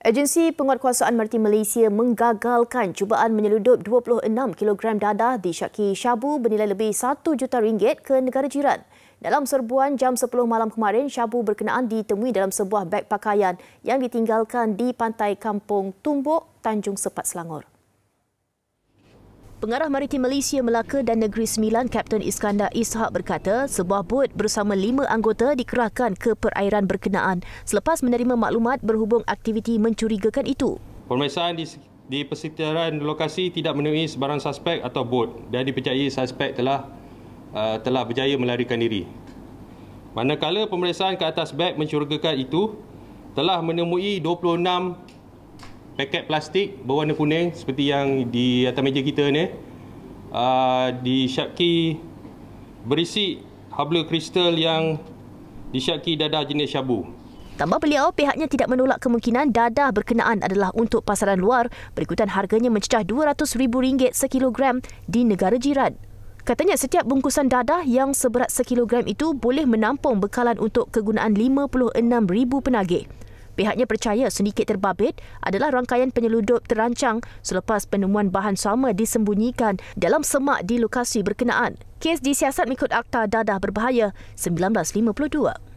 Agensi Penguatkuasaan Merti Malaysia menggagalkan cubaan menyeludup 26 kg dadah di syaki syabu bernilai lebih 1 juta ringgit ke negara jiran. Dalam serbuan jam 10 malam kemarin, syabu berkenaan ditemui dalam sebuah beg pakaian yang ditinggalkan di pantai kampung Tumbuk, Tanjung Sepat, Selangor. Pengarah Maritim Malaysia Melaka dan Negeri Sembilan Kapten Iskandar Ishak berkata sebuah bot bersama lima anggota dikerahkan ke perairan berkenaan selepas menerima maklumat berhubung aktiviti mencurigakan itu. Pemeriksaan di, di persekitaran lokasi tidak menemui sebarang suspek atau bot dan dipercayai suspek telah uh, telah berjaya melarikan diri. Manakala pemeriksaan ke atas beg mencurigakan itu telah menemui 26 paket plastik berwarna kuning seperti yang di atas meja kita ni. Uh, disyaki berisi habla kristal yang di disyaki dadah jenis syabu. Tambah beliau, pihaknya tidak menolak kemungkinan dadah berkenaan adalah untuk pasaran luar berikutan harganya mencecah RM200,000 sekilogram di negara jiran. Katanya setiap bungkusan dadah yang seberat sekilogram itu boleh menampung bekalan untuk kegunaan 56,000 penagih. Pihaknya percaya sedikit terbabit adalah rangkaian penyeludup terancang selepas penemuan bahan sama disembunyikan dalam semak di lokasi berkenaan. Kes disiasat mengikut Akta Dadah Berbahaya 1952.